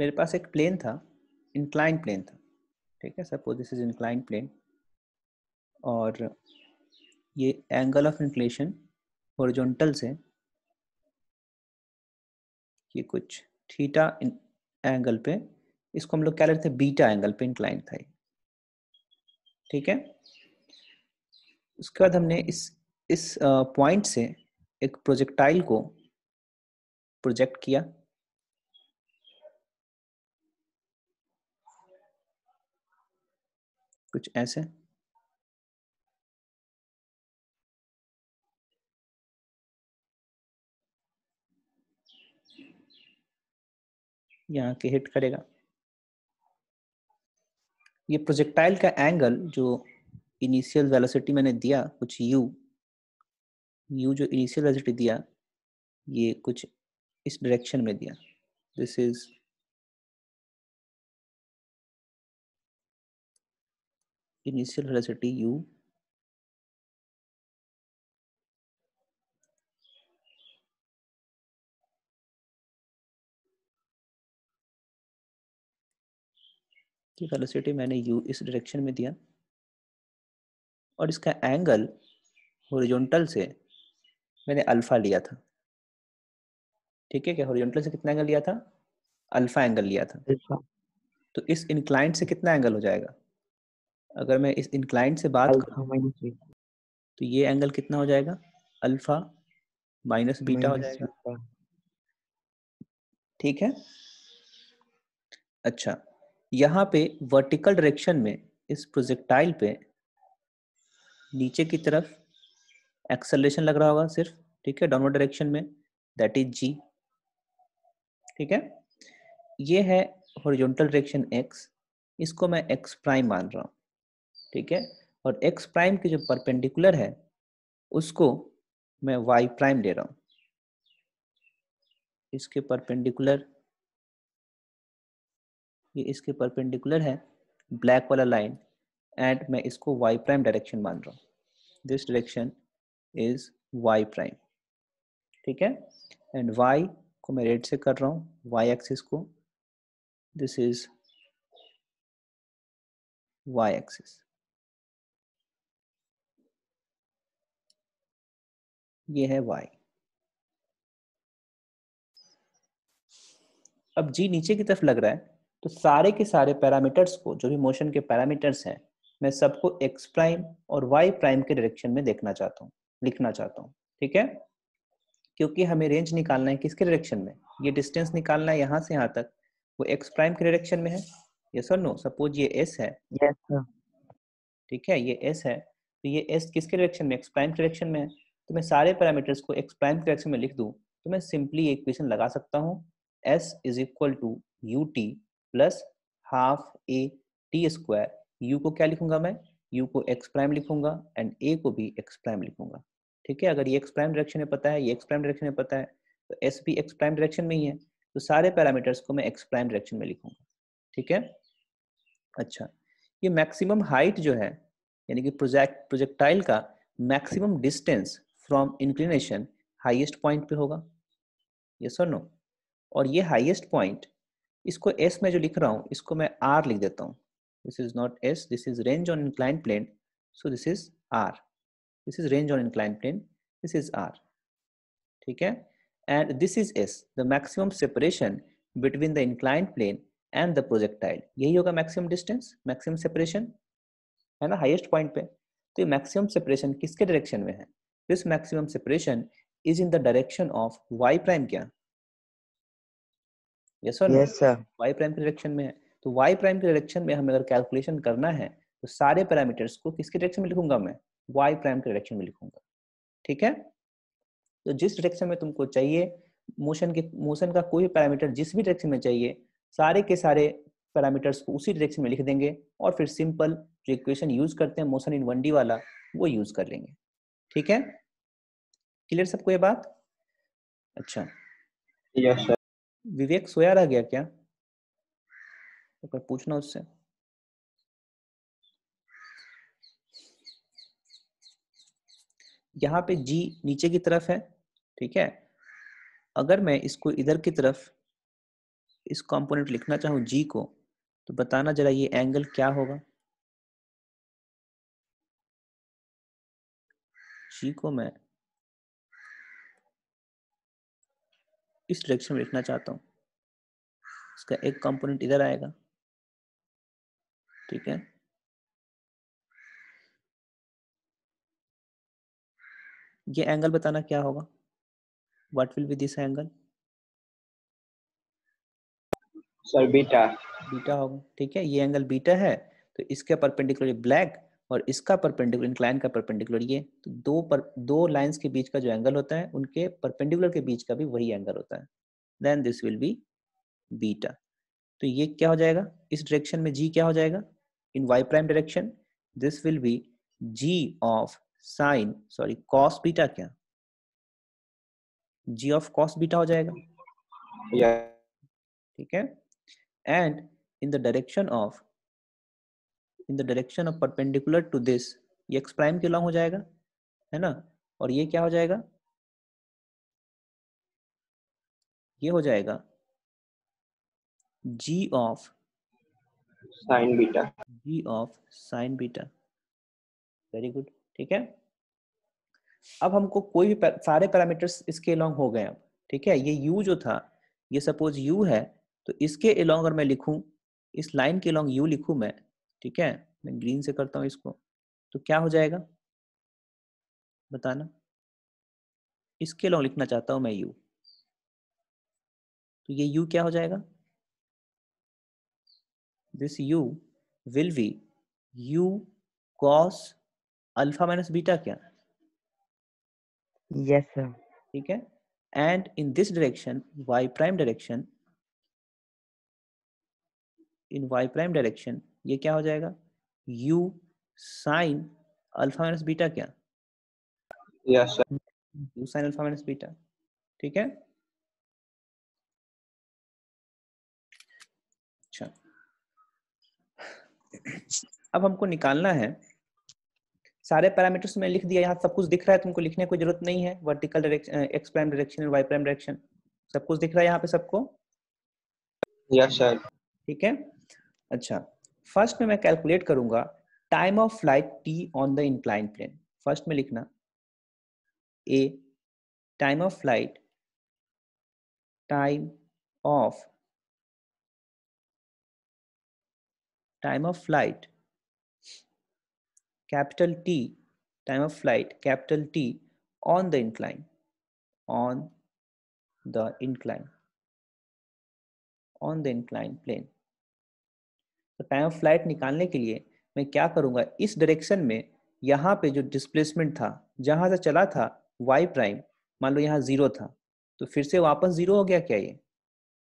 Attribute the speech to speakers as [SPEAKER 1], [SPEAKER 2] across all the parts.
[SPEAKER 1] मेरे पास एक प्लेन था इंक्लाइन प्लेन था ठीक है suppose this is incline plane और ये एंगल ऑफ इंक्लेशन हॉरिजॉन्टल से ये कुछ थीटा एंगल पे इसको हम लोग क्या लेते बीटा एंगल पे इंक्लाइन था ये ठीक है उसके बाद हमने इस इस पॉइंट से एक प्रोजेक्टाइल को प्रोजेक्ट किया कुछ ऐसे यहाँ के हिट करेगा ये प्रोजेक्टाइल का एंगल जो इनिशियल वेलोसिटी मैंने दिया कुछ u u जो इनिशियल वेलोसिटी दिया ये कुछ इस डायरेक्शन
[SPEAKER 2] में दिया this is initial velocity u की वेलोसिटी
[SPEAKER 1] मैंने u इस डायरेक्शन में दिया और इसका एंगल होरिजोनटल से मैंने अल्फा लिया था ठीक है क्या होरिजोनटल से कितना एंगल लिया था अल्फा एंगल लिया था तो इस इंक्लाइंट से कितना एंगल हो जाएगा अगर मैं इस इंक्लाइंट से बात करूँ तो ये एंगल कितना हो जाएगा अल्फा माइनस बीटा हो जाएगा ठीक है अच्छा यहाँ पे वर्टिकल डायरेक्शन में इस प्रोजेक्टाइल पे नीचे की तरफ एक्सलेशन लग रहा होगा सिर्फ ठीक है डाउनवर्ड डायरेक्शन में दैट इज जी ठीक है ये है हॉरिजॉन्टल डायरेक्शन एक्स इसको मैं एक्स प्राइम मान रहा हूँ ठीक है और एक्स प्राइम के जो परपेंडिकुलर है उसको मैं वाई प्राइम ले रहा हूँ इसके परपेंडिकुलर ये इसके परपेंडिकुलर है ब्लैक वाला लाइन एंड मैं इसको वाई प्राइम डायरेक्शन मान रहा हूँ this direction is y prime ठीक है एंड वाई को मैं रेड से कर रहा हूँ वाई एक्सिस को दिस इज
[SPEAKER 2] वाई एक्सिस
[SPEAKER 1] ये है y अब g नीचे की तरफ लग रहा है तो सारे के सारे पैरामीटर्स को जो भी मोशन के पैरामीटर्स हैं मैं सबको x प्राइम और y प्राइम के डायरेक्शन में देखना चाहता हूँ लिखना चाहता हूँ ठीक है क्योंकि हमें रेंज निकालना है किसके डायरेक्शन में ये डिस्टेंस निकालना है यहाँ से यहाँ तक वो एक्स प्राइम के डायरेक्शन में है ये सर नो सपोज ये एस है
[SPEAKER 2] ठीक
[SPEAKER 1] yes, है ये एस है तो ये एस किसके डायरेक्शन में एक्स प्राइम के डायरेक्शन में है तो मैं सारे पैरामीटर्स को प्राइम डायरेक्शन में लिख दूँ तो मैं सिंपली एक क्वेश्चन लगा सकता हूँ s is equal to u t plus half a t square u को क्या लिखूंगा मैं यू को एक्स प्राइम लिखूंगा एंड ए को भी एक्स प्राइम लिखूंगा ठीक है अगर ये एक्स प्राइम डायरेक्शन में पता है ये एक्स प्राइम डायरेक्शन में पता है तो एस भी एक्स प्राइम डायरेक्शन में ही है तो सारे पैरामीटर्स को मैं एक्स प्राइम डायरेक्शन में लिखूंगा ठीक है अच्छा ये मैक्सिमम हाइट जो है यानी कि प्रोजेक्ट प्रोजेक्टाइल का maximum distance from inclination highest point पे होगा ये सर नो और ये हाइएस्ट पॉइंट इसको एस में जो लिख रहा हूँ इसको मैं आर लिख देता हूँ this is not s this is range on incline plane so this is r this is range on incline plane this is r ठीक है and this is s the maximum separation between the incline plane and the projectile यही होगा maximum distance maximum separation है ना highest point पे तो ये maximum separation किसके डायरेक्शन में है this maximum separation is in the direction of y prime क्या yes or yes, sir. y prime के direction में to तो y prime ki direction में हमें अगर कैलकुलेशन करना है तो सारे पैरामीटर्स को किसके डायरेक्शन में लिखूंगा मैं y प्राइम के डायरेक्शन में लिखूंगा ठीक है तो जिस डायरेक्शन में तुमको चाहिए मोशन के मोशन का कोई पैरामीटर जिस भी डायरेक्शन में चाहिए सारे के सारे पैरामीटर्स को उसी डायरेक्शन में लिख देंगे और फिर सिंपल जो इक्वेशन यूज करते हैं मोशन इन वन वाला वो यूज कर लेंगे ठीक है क्लियर सबको ये बात अच्छा यस सर विवेक सोया रह गया क्या तो पूछना उससे यहाँ पे जी नीचे की तरफ है ठीक है अगर मैं इसको इधर की तरफ इस कंपोनेंट लिखना चाहूँ जी को तो बताना जरा ये एंगल क्या
[SPEAKER 2] होगा जी को मैं इस डायरेक्शन में लिखना चाहता हूं इसका एक कंपोनेंट इधर आएगा ठीक है
[SPEAKER 1] ये एंगल बताना क्या होगा what will be this angle sir beta beta होगा ठीक है ये एंगल बीटा है तो इसके परपेंडिकुलर ब्लैक और इसका परपेंडिकुलर इन लाइन का परपेंडिकुलर ये तो दो पर दो लाइंस के बीच का जो एंगल होता है उनके परपेंडिकुलर के बीच का भी वही एंगल होता है then this will be beta तो ये क्या हो जाएगा इस डायरेक्शन में जी क्या हो जाएगा in Y prime direction this will be G of sine sorry cos beta क्या जी ऑफ कॉस बीटा हो जाएगा ठीक yeah. है and in the direction of in the direction of perpendicular to this ये एक्स प्राइम के long हो जाएगा है ना और ये क्या हो जाएगा ये हो जाएगा g of sine beta g of sine beta very good ठीक है अब हमको कोई भी पर, सारे पैरामीटर्स इसके अलॉन्ग हो गए अब ठीक है ये यू जो था ये सपोज यू है तो इसके अलॉन्ग अगर मैं लिखूं इस लाइन के अलॉन्ग यू लिखूं मैं ठीक है मैं ग्रीन से करता हूँ इसको तो क्या हो जाएगा बताना इसके लॉन्ग लिखना चाहता हूँ मैं यू तो ये यू क्या हो जाएगा this u will be u cos alpha minus beta क्या यस सर ठीक है and in this direction y prime direction in Y prime direction ये क्या हो जाएगा u sine alpha minus beta क्या yes yes, u sine alpha minus beta ठीक है अच्छा अब हमको निकालना है सारे पैरामीटर्स में लिख दिया यहाँ सब कुछ दिख रहा है तुमको लिखने की जरूरत नहीं है vertical direction x prime direction और वाई प्राइम डायरेक्शन सब कुछ दिख रहा है यहाँ पे सबको यस सर ठीक है अच्छा फर्स्ट में मैं कैलकुलेट करूंगा time of flight t on the incline plane first में लिखना a time of flight time of time of flight capital t time of flight capital t on the incline on the incline on the incline plane तो time of flight निकालने के लिए मैं क्या करूँगा इस डायरेक्शन में यहाँ पे जो डिस्प्लेसमेंट था जहाँ से चला था वाई प्राइम मान लो यहाँ जीरो था तो फिर से वापस जीरो हो गया क्या ये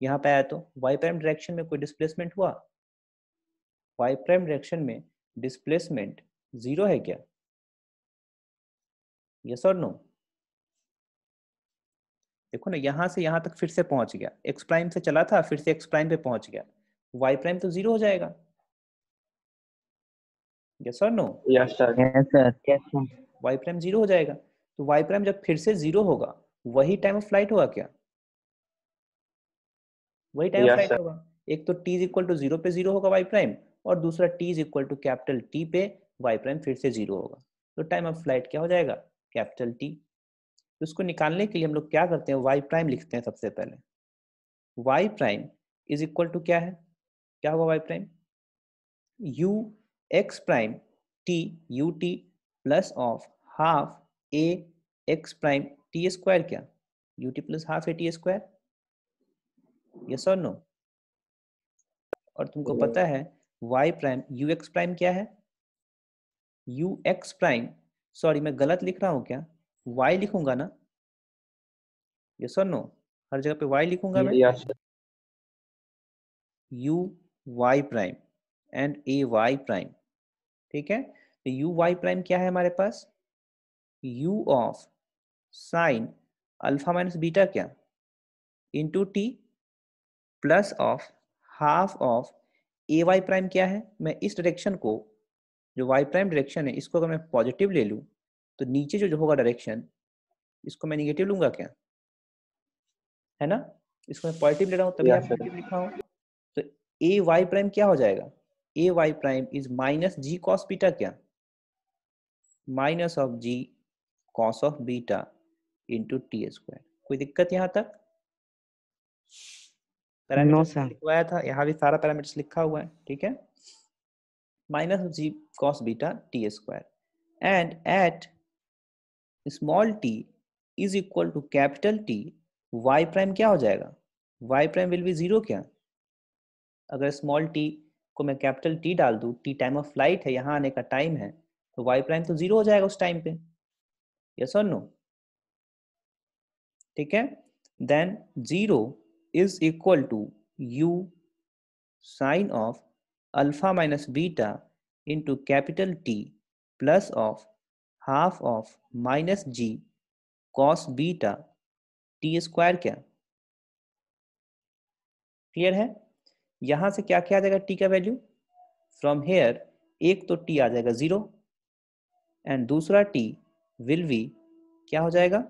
[SPEAKER 1] यहाँ पे आया तो वाई प्राइम डायरेक्शन में कोई डिस्प्लेसमेंट हुआ वाई प्राइम डायरेक्शन में डिस्प्लेसमेंट जीरो है क्या यस और नो देखो ना यहाँ से यहाँ तक फिर से पहुंच गया एक्स प्राइम से चला था फिर से एक्स प्राइम पे पहुंच गया वाई प्राइम तो जीरो हो जाएगा यस और no yes sir yes sir yes sir y prime zero हो जाएगा तो y प्राइम जब फिर से जीरो होगा वही टाइम ऑफ फ्लाइट होगा क्या वही टाइम ऑफ फ्लाइट होगा एक तो t is equal to zero पे जीरो होगा y प्राइम और दूसरा t is equal to capital t पे y प्राइम फिर से जीरो होगा तो टाइम ऑफ फ्लाइट क्या हो जाएगा कैपिटल t तो इसको निकालने के लिए हम लोग क्या करते हैं y प्राइम लिखते हैं सबसे पहले y prime is equal to क्या है क्या होगा y prime u x prime t t plus of half a x prime t square क्या u t plus half a t square yes or no और तुमको पता है y prime u x prime क्या है यू एक्स प्राइम सॉरी मैं गलत लिख रहा हूँ क्या y लिखूंगा ना यस और नो हर जगह पे y लिखूंगा मैं u y prime and a y prime ठीक है तो यू वाई प्राइम क्या है हमारे पास u of sine alpha minus beta क्या into t plus of half of a y prime क्या है मैं इस डायरेक्शन को जो वाई प्राइम डायरेक्शन है इसको अगर मैं पॉजिटिव ले लूँ तो नीचे जो, जो होगा डायरेक्शन इसको मैं निगेटिव लूंगा क्या है ना इसको मैं पॉजिटिव ले रहा हूँ तभी आप लिखा हूँ तो ए वाई प्राइम क्या हो जाएगा a y prime is minus g cos beta क्या minus of g cos of beta into t square कोई दिक्कत यहां तक
[SPEAKER 2] पैरामीटर
[SPEAKER 1] था यहाँ भी सारा पैरामीटर लिखा हुआ है ठीक है minus of g cos beta t square and at small t is equal to capital T y prime क्या हो जाएगा y prime will be zero क्या अगर स्मॉल टी को मैं कैपिटल टी डाल दू टी टाइम ऑफ फ्लाइट है यहाँ आने का टाइम है तो वाई प्राइम तो जीरो हो जाएगा उस टाइम पे यस और नो ठीक है then zero is equal to u sine of alpha minus beta into capital T plus of half of minus g cos beta t square क्या क्लियर है यहां से क्या क्या आ जाएगा टी का वैल्यू फ्रॉम हेयर एक तो टी आ जाएगा जीरो एंड दूसरा टी विल बी क्या हो जाएगा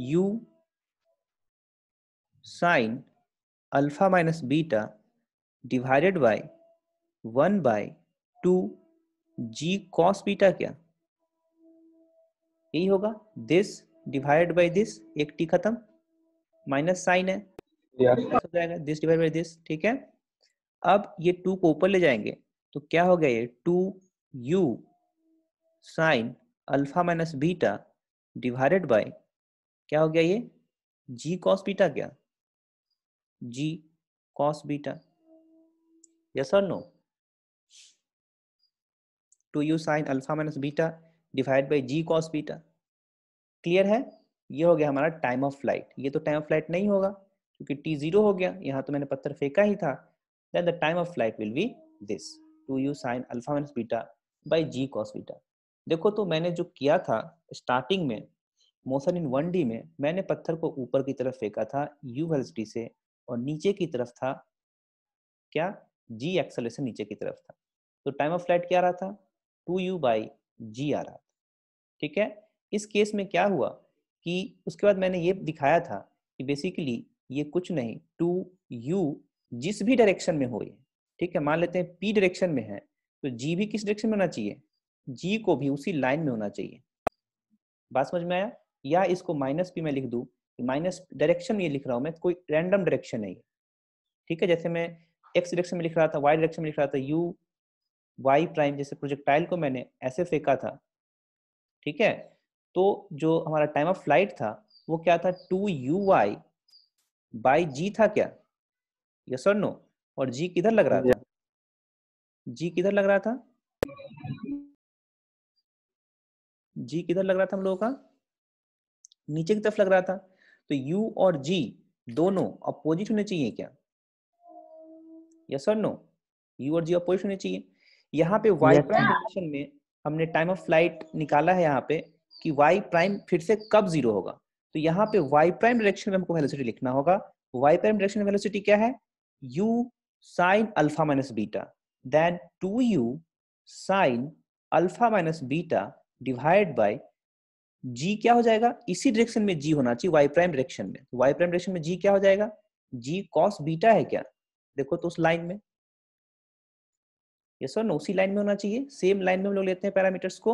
[SPEAKER 1] u sine alpha minus beta divided by one by two g cos beta क्या यही होगा दिस डिवाइडेड बाय दिस एक टी खत्म माइनस साइन है ठीक है अब ये टू को ऊपर ले जाएंगे तो क्या हो गया ये two u sine alpha minus beta divided by क्या हो गया ये जी कॉस बीटा क्या जी कॉस बीटा यस और no two u sine alpha minus beta divide by ji cos beta clear है ये हो गया हमारा टाइम ऑफ फ्लाइट ये तो टाइम ऑफ फ्लाइट नहीं होगा क्योंकि टी जीरो हो गया यहाँ तो मैंने पत्थर फेंका ही था then the time of flight will be this two u sine alpha minus beta by ji cos beta देखो तो मैंने जो किया था स्टार्टिंग में मोशन इन वन डी में मैंने पत्थर को ऊपर की तरफ फेंका था यू वेलोसिटी से और नीचे की तरफ था क्या जी एक्सलेशन नीचे की तरफ था तो टाइम ऑफ फ्लाइट क्या रहा था टू यू बाई जी आ रहा था ठीक है इस केस में क्या हुआ कि उसके बाद मैंने ये दिखाया था कि बेसिकली ये कुछ नहीं टू यू जिस भी डायरेक्शन में हो ये ठीक है मान लेते हैं पी डायरेक्शन में है तो जी भी किस डायरेक्शन में होना चाहिए जी को भी उसी लाइन में होना चाहिए बात समझ में आया या इसको माइनस पी में लिख दूँ माइनस डायरेक्शन में ये लिख रहा हूँ मैं कोई रैंडम डायरेक्शन है ठीक है जैसे मैं एक्स डायरेक्शन में लिख रहा था वाई डायरेक्शन में लिख रहा था यू वाई प्राइम जैसे प्रोजेक्टाइल को मैंने ऐसे फेंका था ठीक है तो जो हमारा टाइम ऑफ फ्लाइट था वो क्या था two u y by g था क्या यस और नो और जी किधर लग रहा था जी किधर लग रहा था जी किधर लग रहा था हम लोगों का नीचे की तरफ लग रहा था तो यू और जी दोनों अपोजिट होने चाहिए क्या यस और नो यू और जी अपोजिट होने चाहिए यहाँ पे वाई प्राइम में हमने टाइम ऑफ फ्लाइट निकाला है यहाँ पे कि वाई प्राइम फिर से कब जीरो होगा तो यहाँ पे y प्राइम डायरेक्शन में हमको वेलोसिटी लिखना होगा y प्राइम डायरेक्शन में वेलोसिटी क्या है u sin alpha minus beta then 2u sin alpha minus beta divide by g क्या हो जाएगा इसी डायरेक्शन में g होना चाहिए y प्राइम डायरेक्शन में y प्राइम डायरेक्शन में g क्या हो जाएगा g cos बीटा है क्या देखो तो उस लाइन में यस और नो उसी लाइन में होना चाहिए सेम लाइन में हम लोग लेते हैं पैरामीटर्स को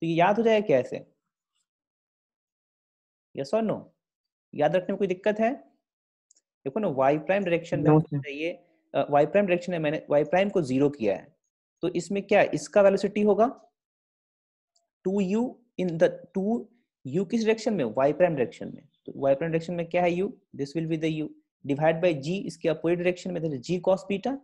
[SPEAKER 1] तो ये याद हो जाएगा कैसे यस और नो याद रखने में कोई दिक्कत है देखो ना वाई प्राइम डायरेक्शन में चाहिए वाई प्राइम डायरेक्शन है मैंने वाई प्राइम को जीरो किया है तो इसमें क्या है इसका वेलोसिटी होगा two u in the two u किस डायरेक्शन में वाई प्राइम डायरेक्शन में तो वाई प्राइम डायरेक्शन में क्या है u this will be the u divide by g इसके अपोजिट डायरेक्शन में जी कॉस बीटा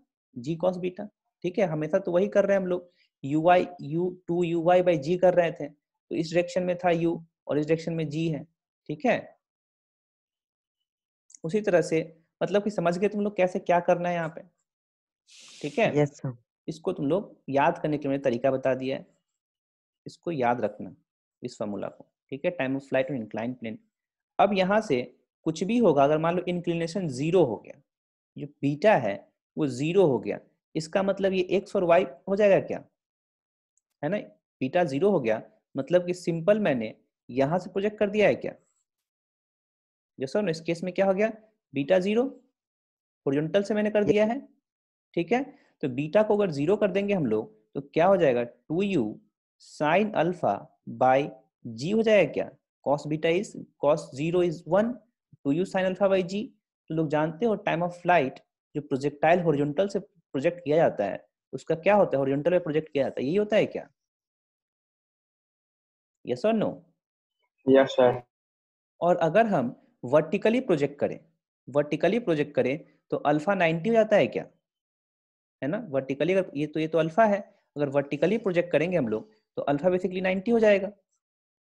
[SPEAKER 1] जी कॉस बीटा ठीक है हमेशा तो वही कर रहे हैं हम लोग u I u two u y by g कर रहे थे तो इस डायरेक्शन में था यू और इस डायरेक्शन में जी है ठीक है उसी तरह से मतलब कि समझ गए तुम लोग कैसे क्या करना है यहाँ पे ठीक है yes, इसको तुम लोग याद करने के लिए तरीका बता दिया है इसको याद रखना इस फॉर्मूला को ठीक है टाइम ऑफ फ्लाइट और इंक्लाइन प्लेन अब यहाँ से कुछ भी होगा अगर मान लो इंक्लिनेशन जीरो हो गया जो बीटा है वो जीरो हो गया इसका मतलब ये एक्स और वाई हो जाएगा क्या है ना बीटा जीरो हो गया मतलब कि सिंपल मैंने यहाँ से प्रोजेक्ट कर दिया है क्या जैसा ना इस केस में क्या हो गया बीटा जीरो होरिजेंटल से मैंने कर दिया है ठीक है तो बीटा को अगर जीरो कर देंगे हम लोग तो क्या हो जाएगा two u sine alpha by g हो जाएगा क्या cos beta is cos zero is one two u sine alpha by g तो लोग जानते हो टाइम ऑफ फ्लाइट जो प्रोजेक्टाइल होरिजोनटल से प्रोजेक्ट किया जाता है उसका क्या होता है होरिजोनटल में प्रोजेक्ट किया जाता है यही होता है क्या यस और नो यस सर और अगर हम वर्टिकली प्रोजेक्ट करें वर्टिकली प्रोजेक्ट करें तो अल्फा 90 हो जाता है क्या है ना वर्टिकली अगर ये तो ये तो अल्फा है अगर वर्टिकली प्रोजेक्ट करेंगे हम लोग तो अल्फा बेसिकली 90 हो जाएगा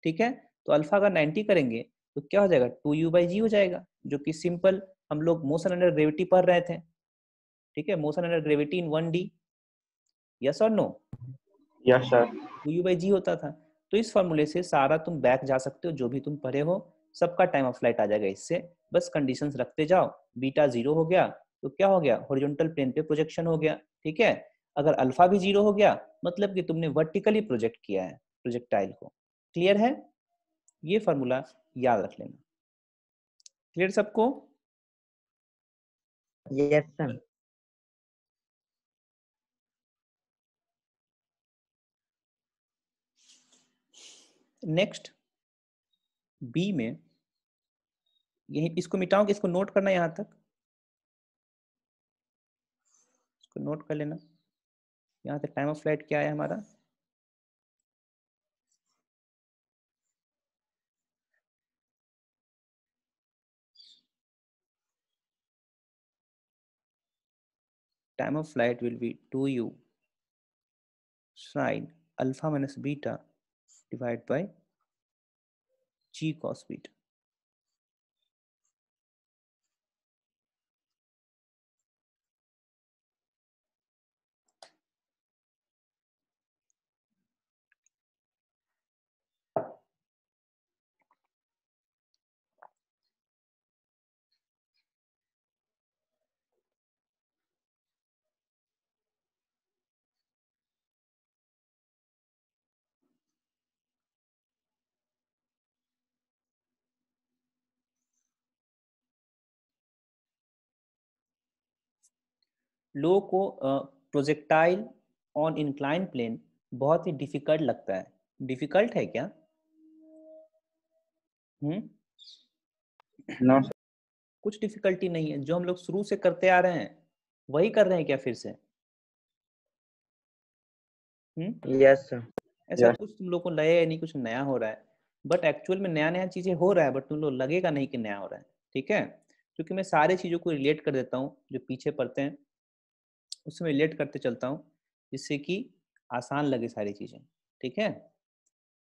[SPEAKER 1] ठीक है तो अल्फा अगर 90 करेंगे तो क्या हो जाएगा टू यू बाई जी हो जाएगा जो कि सिंपल हम लोग मोशन अंडर ग्रेविटी पढ़ रहे थे ठीक है motion under gravity in one D yes और no yes sir two u by g होता था तो इस फॉर्मूले से सारा तुम बैक जा सकते हो जो भी तुम पढ़े हो सबका टाइम ऑफ फ्लाइट आ जाएगा इससे बस कंडीशन रखते जाओ बीटा जीरो हो गया तो क्या हो गया हॉरिजॉन्टल प्लेन पे प्रोजेक्शन हो गया ठीक है अगर अल्फा भी जीरो हो गया मतलब कि तुमने वर्टिकली प्रोजेक्ट किया है प्रोजेक्टाइल को क्लियर है ये फॉर्मूला याद रख लेना
[SPEAKER 2] क्लियर सबको यस सर
[SPEAKER 1] नेक्स्ट बी में यही इसको मिटाओगे इसको नोट करना यहां तक इसको नोट कर लेना यहां से टाइम ऑफ फ्लाइट क्या है हमारा
[SPEAKER 2] time of flight
[SPEAKER 1] will be two u sine alpha minus beta divide by g cos beta लो को प्रोजेक्टाइल ऑन इंक्लाइन प्लेन बहुत ही डिफिकल्ट लगता है डिफिकल्ट है क्या हम्म कुछ डिफिकल्टी नहीं है जो हम लोग शुरू से करते आ रहे हैं वही कर रहे हैं क्या फिर से
[SPEAKER 2] हम्म यस ऐसा yes. कुछ
[SPEAKER 1] तुम लोग को लगे नहीं कुछ नया हो रहा है बट एक्चुअल में नया नया चीजें हो रहा है बट तुम लोग लगेगा नहीं कि नया हो रहा है ठीक है क्योंकि मैं सारे चीजों को रिलेट कर देता हूँ जो पीछे पढ़ते हैं उसमें लेट करते चलता हूँ जिससे कि आसान लगे सारी चीज़ें ठीक है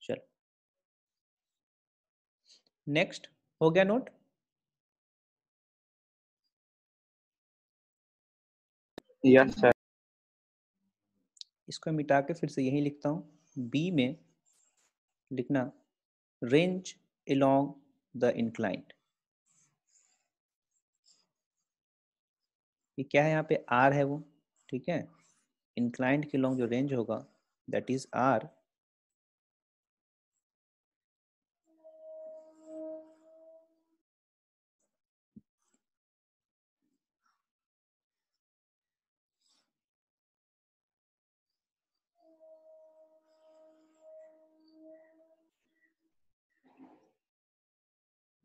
[SPEAKER 1] चलो नेक्स्ट हो गया नोट यस सर इसको मिटा के फिर से यही लिखता हूँ बी में लिखना रेंज एलोंग द inclined ये क्या है यहाँ पे आर है वो ठीक है इंक्लाइंड के लॉन्ग जो रेंज होगा दैट इज आर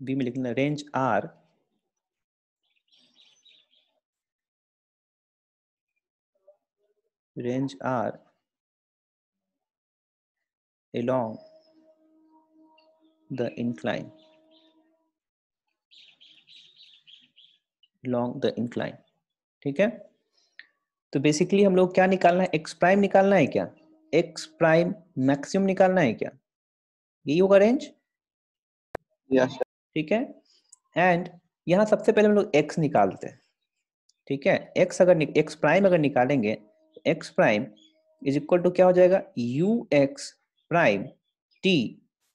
[SPEAKER 2] बी में लिखना range R range R along
[SPEAKER 1] the incline along the incline ठीक है तो बेसिकली हम लोग क्या निकालना है एक्स प्राइम निकालना है क्या एक्स प्राइम मैक्सिमम निकालना है क्या यही होगा रेंज ठीक है एंड यहां सबसे पहले हम लोग एक्स निकालते हैं ठीक है एक्स अगर एक्स प्राइम अगर निकालेंगे x prime is equal to क्या हो जाएगा u x prime t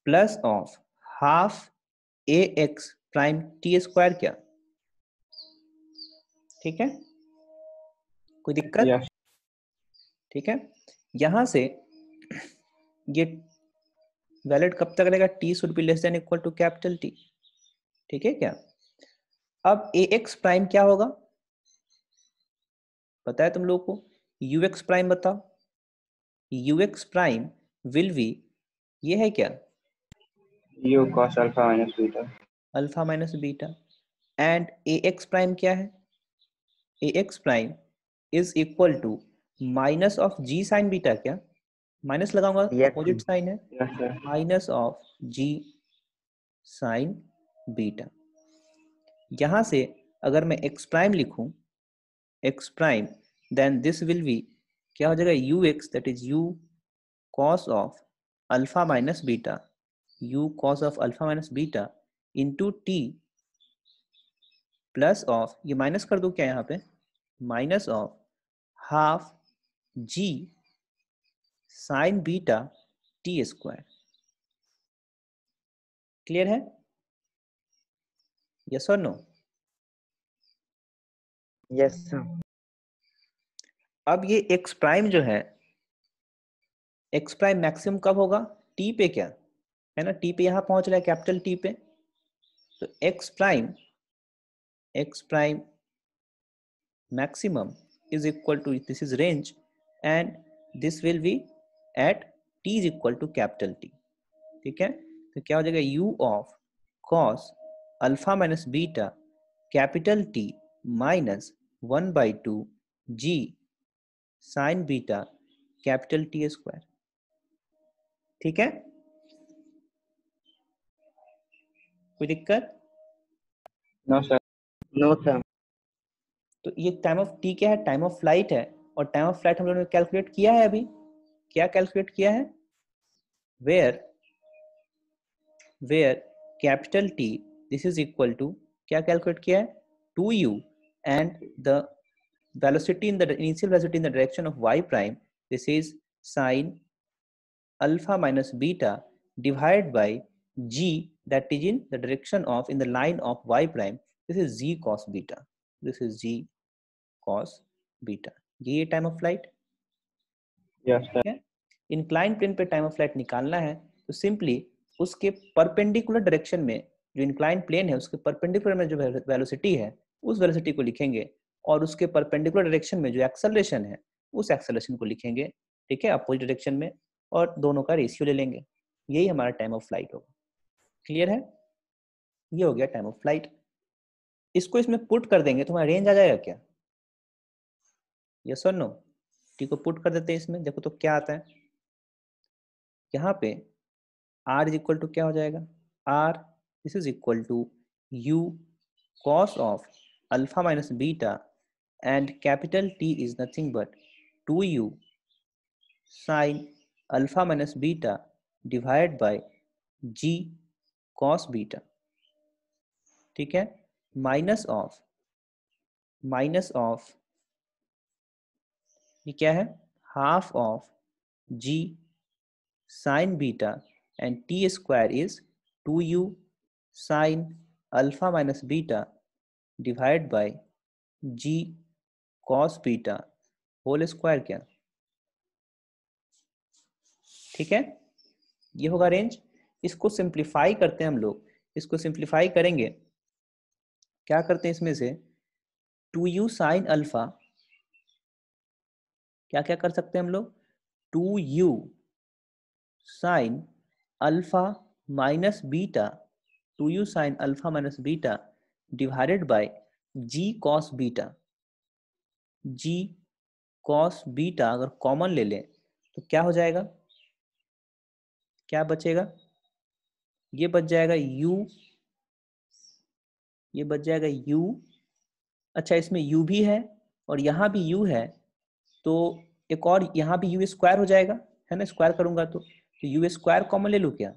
[SPEAKER 1] plus of half a x prime t square क्या ठीक है कोई दिक्कत ठीक है यहां से ये वैलिड कब तक रहेगा t should be less than equal to capital T ठीक है क्या अब ए एक्स प्राइम क्या होगा पता है तुम लोग को यू एक्स प्राइम बताओ u x prime will be ये है क्या u cos alpha minus beta alpha minus beta and a x prime क्या है a x prime is equal to minus of g sine beta क्या minus लगाऊंगा opposite sign है minus of g sine beta यहां से अगर मैं x prime लिखूं x prime then this will be क्या हो जाएगा u x that is u cos of alpha minus beta u cos of alpha minus beta into t plus of ये minus कर दो क्या यहाँ पे minus of half g sine beta t square clear है यस और no yes sir अब ये एक्स प्राइम जो है एक्स प्राइम मैक्सिमम कब होगा टी पे क्या है ना टी पे यहाँ पहुंच रहा है कैपिटल टी पे तो x prime x prime maximum is equal to this is range and this will be at t is equal to capital T ठीक है तो क्या हो जाएगा u of cos alpha minus beta capital T minus one by two g sine beta capital T square ठीक है कोई दिक्कत नो सर नो सर तो ये टाइम ऑफ टी क्या है टाइम ऑफ फ्लाइट है और टाइम ऑफ फ्लाइट हम लोगों ने कैलकुलेट किया है अभी क्या कैलकुलेट किया है where where capital T this is equal to क्या कैलकुलेट किया है two u and the velocity in the initial velocity in the direction of y prime this is sin alpha minus beta divided by g that is in the direction of in the line of y prime this is g cos beta this is g cos beta g a time of flight yes, sir okay? Incline plane पे time of flight निकालना है तो simply uske perpendicular direction mein jo inclined plane hai uske perpendicular mein jo velocity hai us velocity ko likhenge और उसके perpendicular direction में जो acceleration है उस एक्सेलरेशन को लिखेंगे ठीक है अपोजिट डायरेक्शन में और दोनों का रेशियो ले लेंगे यही हमारा टाइम ऑफ फ्लाइट होगा क्लियर है ये हो गया टाइम ऑफ फ्लाइट इसको इसमें पुट कर देंगे तो हमारा रेंज आ जाएगा क्या यस सर नो टी को पुट कर देते हैं इसमें देखो तो क्या आता है यहाँ पे आर इज इक्वल टू क्या हो जाएगा R this is equal to u cos of alpha minus beta and capital T is nothing but 2u sine alpha minus beta divided by g cos beta ठीक है minus of minus of ये क्या है half of g sine beta and t square is two u sine alpha minus beta divide by ji cos beta whole square क्या ठीक है ये होगा रेंज इसको सिंप्लीफाई करते हैं हम लोग इसको सिंप्लीफाई करेंगे क्या करते हैं इसमें से टू यू साइन अल्फा क्या क्या कर सकते हैं हम लोग two u sine alpha minus beta two u sine alpha minus beta divided by ji cos beta ji cos beta अगर कॉमन ले लें तो क्या हो जाएगा क्या बचेगा ये बच जाएगा u ये बच जाएगा u अच्छा इसमें u भी है और यहाँ भी u है तो एक और यहाँ भी u स्क्वायर हो जाएगा है ना स्क्वायर करूंगा तो तो यू स्क्वायर कॉमन ले लो क्या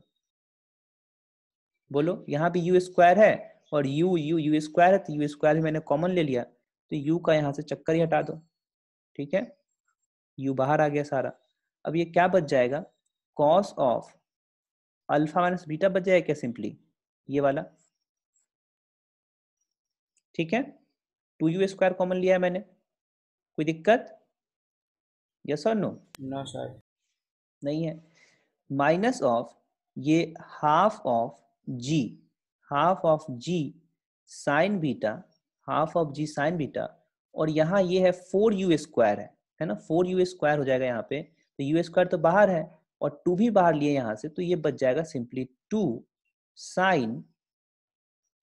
[SPEAKER 1] बोलो यहाँ भी यू स्क्वायर है और यू यू यू स्क्वायर है तो यू स्क्वायर मैंने कॉमन ले लिया तो यू का यहाँ से चक्कर ही हटा दो ठीक है यू बाहर आ गया सारा अब ये क्या बच जाएगा cos of alpha minus beta बच जाएगा क्या सिंपली ये वाला ठीक है टू यू स्क्वायर कॉमन लिया है मैंने कोई दिक्कत यस और नो नो सर नहीं है माइनस ऑफ ये half of g half of g sine beta half of g sine beta और यहाँ ये है फोर यू स्क्वायर है है ना फोर यू स्क्वायर हो जाएगा यहाँ पे तो यू स्क्वायर तो बाहर है और टू भी बाहर लिए यहाँ से तो ये बच जाएगा simply two sine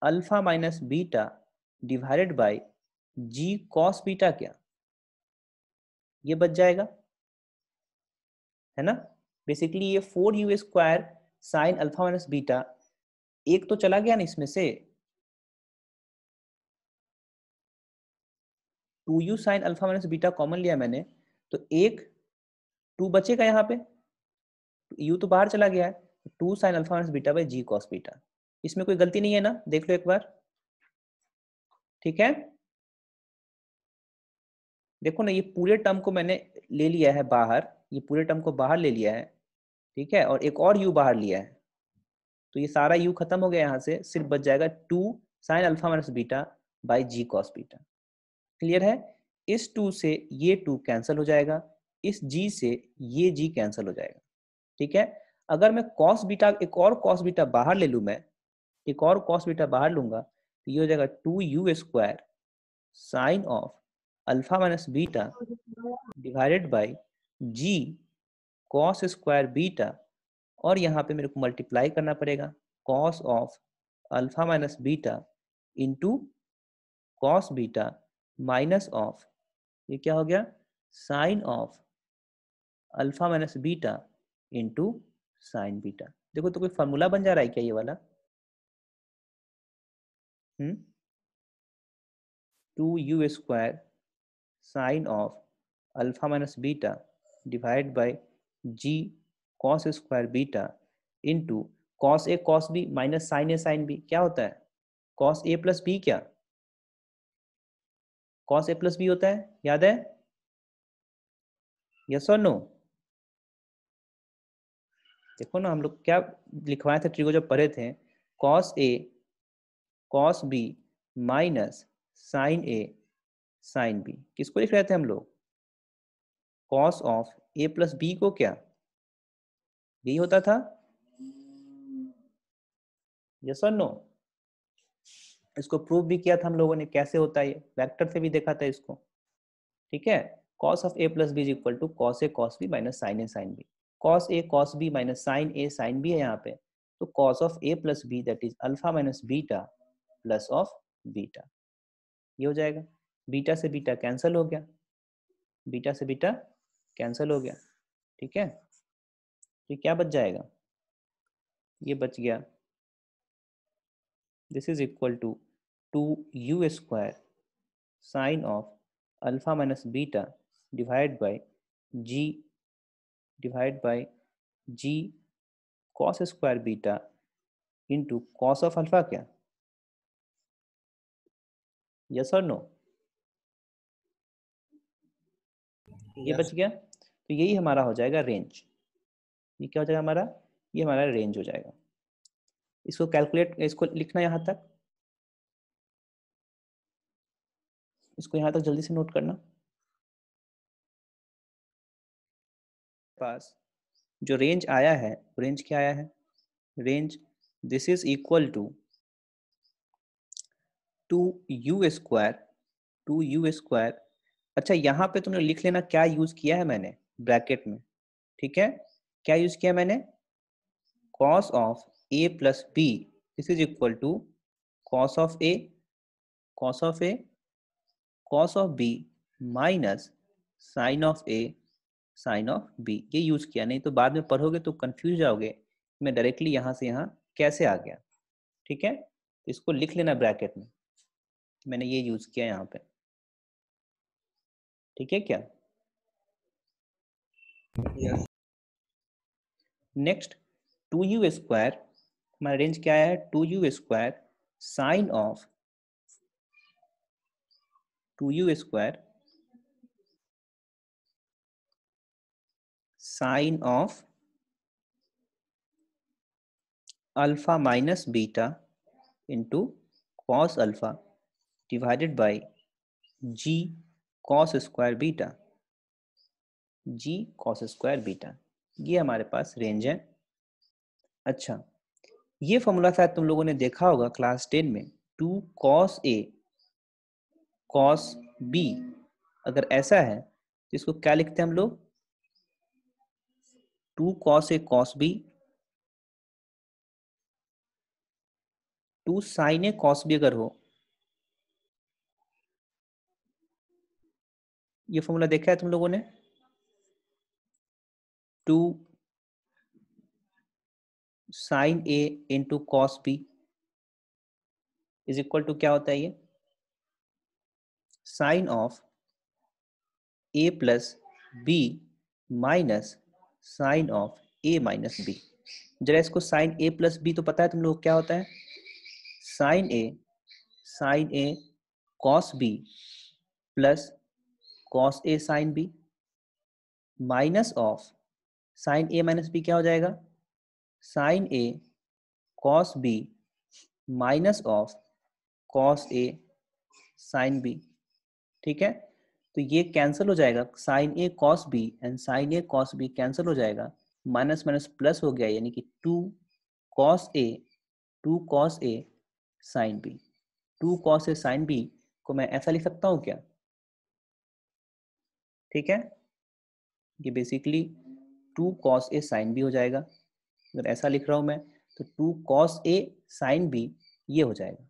[SPEAKER 1] alpha minus beta divided by ji cos beta क्या ये बच जाएगा है ना बेसिकली ये four u square sine alpha minus beta एक तो चला गया ना इसमें से two u sine alpha minus beta common लिया मैंने तो एक टू बचेगा यहाँ पे यू तो बाहर चला गया है two sine alpha minus beta by ji cos beta इसमें कोई गलती नहीं है ना देख लो एक बार ठीक है देखो ना ये पूरे टर्म को मैंने ले लिया है बाहर ये पूरे टर्म को बाहर ले लिया है ठीक है और एक और यू बाहर लिया है तो ये सारा यू खत्म हो गया यहाँ से सिर्फ बच जाएगा two sine alpha minus beta by ji cos beta clear है इस टू से ये टू कैंसिल हो जाएगा इस जी से ये जी कैंसिल हो जाएगा ठीक है अगर मैं कॉस बीटा एक और कॉस बीटा बाहर ले लूँ मैं एक और कॉस बीटा बाहर लूंगा तो ये हो जाएगा two you square sine of alpha minus beta divided by ji cos square beta और यहाँ पे मेरे को मल्टीप्लाई करना पड़ेगा cos of alpha minus beta into cos beta minus of ये क्या हो गया sine of alpha minus beta into sine beta देखो तो कोई फॉर्मूला बन जा रहा है क्या ये वाला hmm two you square sine of alpha minus beta divide by ji cos square beta into cos A cos B minus sine A sine B क्या होता है कॉस ए प्लस बी क्या कॉस ए प्लस बी होता है याद है yes और no देखो ना हम लोग क्या लिखवाए थे ट्रिगो जब पढ़े थे कॉस ए कॉस बी माइनस साइन ए साइन बी किसको लिख रहे थे हम लोग cos of A plus b को क्या यही होता था यस और नो इसको प्रूव भी किया था हम लोगों ने कैसे होता है वेक्टर से भी देखा था इसको ठीक है cos of A plus b is equal to cos A cos B minus sine A sine b cos A cos B minus sine A sine b है यहाँ पे तो cos of A plus b that is alpha minus beta plus of beta ये हो जाएगा beta से beta cancel हो गया बीटा से बीटा कैंसिल हो गया ठीक है तो क्या बच जाएगा ये बच गया this is equal to 2u square sine of alpha minus beta divided by g divided by g cos square beta into cos of alpha क्या yes or no yes. ये बच गया तो यही हमारा हो जाएगा रेंज ये क्या हो जाएगा हमारा ये हमारा रेंज हो जाएगा इसको कैलकुलेट इसको लिखना यहाँ तक इसको यहाँ तक जल्दी से नोट करना पास जो रेंज आया है रेंज क्या आया है range this is equal to two you square two you square अच्छा यहाँ पे तुमने लिख लेना क्या यूज किया है मैंने ब्रैकेट में ठीक है क्या यूज किया मैंने cos of A plus B this is equal to cos of a cos of a cos of b minus sine of a sine of b ये यूज किया नहीं तो बाद में पढ़ोगे तो कंफ्यूज जाओगे मैं डायरेक्टली यहाँ से यहाँ कैसे आ गया ठीक है इसको लिख लेना ब्रैकेट में मैंने ये यूज किया यहाँ पे ठीक है क्या नेक्स्ट टू यू स्क्वायर हमारा रेंज क्या है two you square sine of two you square sine of alpha minus beta into cos alpha divided by ji cos square beta ji cos square beta ये हमारे पास range है अच्छा ये formula शायद तुम लोगों ने देखा होगा क्लास टेन में टू कॉस ए कॉस बी अगर ऐसा है तो इसको क्या लिखते हैं हम लोग two cos A cos B two sine A cos B अगर हो ये फॉर्मूला देखा है तुम लोगों ने two sine A into cos B is equal to क्या होता है ये sine of A plus B minus sine of A minus B जरा इसको साइन ए प्लस बी तो पता है तुम लोग क्या होता है sine A sine A cos B plus cos A sine B minus of sine A minus B क्या हो जाएगा sine A cos B minus of cos A sine B ठीक है तो ये कैंसिल हो जाएगा sine A cos B and sine A cos B cancel हो जाएगा माइनस माइनस प्लस हो गया यानी कि two cos A two cos A sine B two cos A sine B को मैं ऐसा लिख सकता हूँ क्या ठीक है ये basically two cos A sine B हो जाएगा अगर ऐसा लिख रहा हूं मैं तो two cos A sine B ये हो जाएगा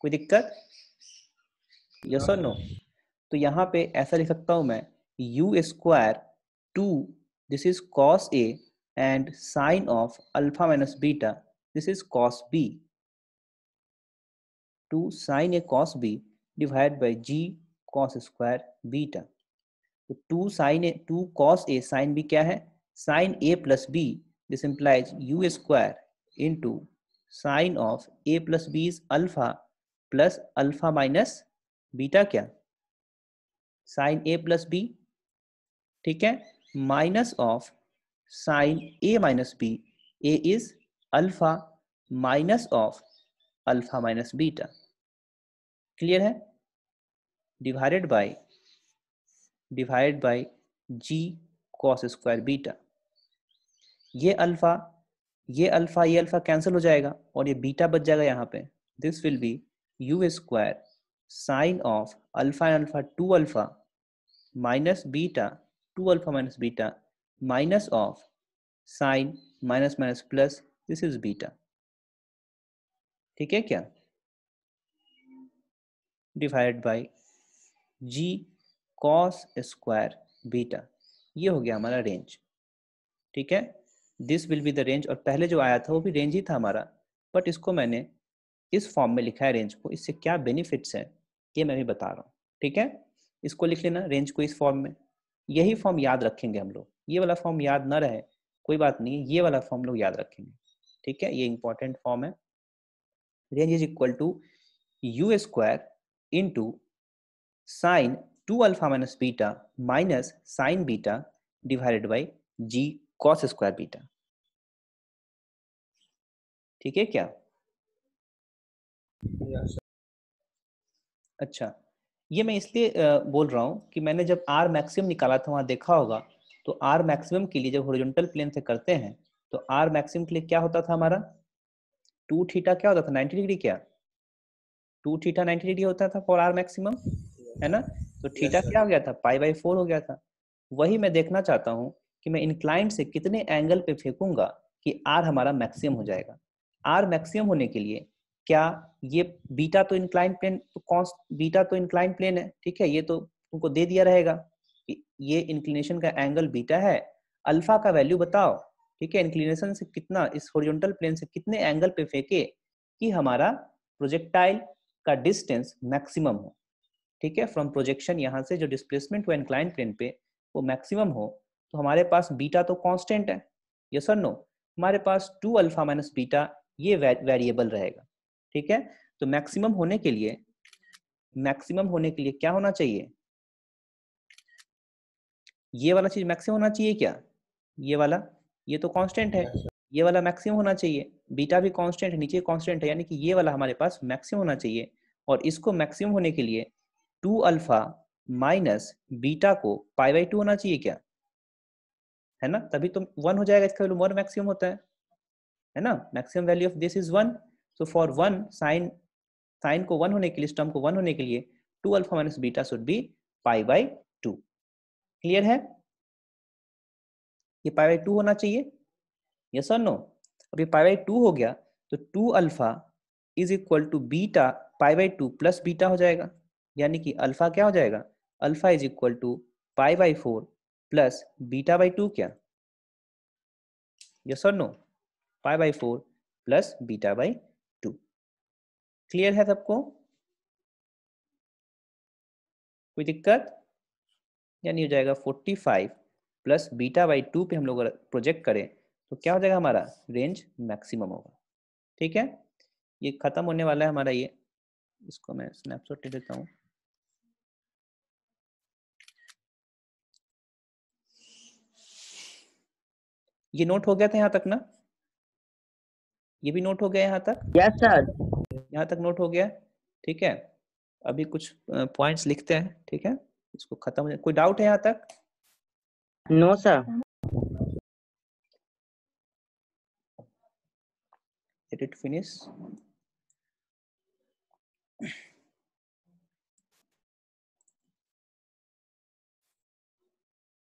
[SPEAKER 1] कोई दिक्कत यस और नो तो यहाँ पे ऐसा लिख सकता हूं मैं U square two this is cos A and sine of alpha minus beta this is cos B two sine A cos B divide by ji cos square beta तो two sine A two cos A sine B क्या है sine A plus B This implies u square into sine of a plus b is alpha plus alpha minus beta क्या sine A plus B ठीक है minus of sine A minus B A is alpha minus of alpha minus beta clear है divided by divided by ji cos square beta ये alpha ये alpha ये alpha cancel हो जाएगा और ये बीटा बच जाएगा यहाँ पे this will be U square sine of alpha and alpha two alpha minus beta two alpha minus beta minus of sign minus minus plus this is beta ठीक है क्या divide by ji cos square beta ये हो गया हमारा range ठीक है this will be the range और पहले जो आया था वो भी रेंज ही था हमारा बट इसको मैंने इस फॉर्म में लिखा है रेंज को इससे क्या बेनिफिट्स हैं ये मैं भी बता रहा हूँ ठीक है इसको लिख लेना रेंज को इस फॉर्म में यही फॉर्म याद रखेंगे हम लोग ये वाला फॉर्म याद ना रहे कोई बात नहीं ये वाला फॉर्म लोग याद रखेंगे ठीक है ये इंपॉर्टेंट फॉर्म है range is equal to you square into sine two alpha minus beta minus sine beta divided by ji cos square beta ठीक है क्या अच्छा ये मैं इसलिए बोल रहा हूँ कि मैंने जब आर मैक्सिमम निकाला था वहां देखा होगा तो आर मैक्सिमम के लिए जब होरिजेंटल प्लेन से करते हैं तो आर मैक्सिमम के लिए क्या होता था हमारा टू थीटा क्या होता था नाइन्टी डिग्री क्या टू थीटा नाइन्टी डिग्री होता था फॉर आर मैक्सिमम है ना तो थीटा क्या हो गया था पाई बाई फोर हो गया था वही मैं देखना चाहता हूँ कि मैं इंक्लाइंट से कितने एंगल पे फेंकूंगा कि आर हमारा मैक्सिमम हो जाएगा आर मैक्सिमम होने के लिए क्या ये बीटा तो इंक्लाइन प्लेन तो कौन बीटा तो इंक्लाइन प्लेन है ठीक है ये तो तुमको दे दिया रहेगा कि ये इंक्लिनेशन का एंगल बीटा है अल्फा का वैल्यू बताओ ठीक है इंक्लिनेशन से कितना इस हॉरिजॉन्टल प्लेन से कितने एंगल पे फेंके कि हमारा प्रोजेक्टाइल का डिस्टेंस मैक्सिमम हो ठीक है फ्रॉम प्रोजेक्शन यहाँ से जो डिस्प्लेसमेंट हुआ इंक्लाइन प्लेन पे वो मैक्सिमम हो तो हमारे पास बीटा तो कांस्टेंट है ये सर नो हमारे पास टू अल्फा माइनस बीटा ये वेरिएबल रहेगा ठीक है तो मैक्सिमम होने के लिए मैक्सिमम होने के लिए क्या होना चाहिए ये वाला चीज मैक्सिमम होना चाहिए क्या ये वाला ये तो कांस्टेंट है ये वाला मैक्सिमम होना चाहिए बीटा भी कांस्टेंट है नीचे कांस्टेंट है यानी कि ये वाला हमारे पास मैक्सिमम होना चाहिए और इसको मैक्सिमम होने के लिए टू अल्फा माइनस बीटा को पाई बाई टू होना चाहिए क्या है ना तभी तो वन हो जाएगा इसका वैल्यू वन मैक्सिमम होता है है ना maximum value of this is one so for one sine sine को वन होने के लिए स्टम को वन होने के लिए two alpha minus beta should be pi by two clear है ये पाई बाई टू होना चाहिए यस और नो अब ये पाई बाई टू हो गया तो two alpha is equal to beta pi by two plus beta हो जाएगा यानी कि अल्फा क्या हो जाएगा alpha is equal to pi by four plus beta by two क्या यस और no pi by four plus beta by two clear है सबको कोई दिक्कत यानी हो जाएगा forty five plus beta by two पे हम लोग प्रोजेक्ट करें तो क्या हो जाएगा हमारा रेंज मैक्सिमम होगा ठीक है ये खत्म होने वाला है हमारा ये इसको मैं स्नैपशॉट दे देता हूँ ये नोट हो गया था यहाँ तक ना ये भी नोट हो गया यहाँ तक यस सर यहाँ तक नोट हो गया ठीक है अभी कुछ पॉइंट्स लिखते हैं ठीक है इसको खत्म कोई डाउट है यहाँ तक नो सर
[SPEAKER 2] एडिट फिनिश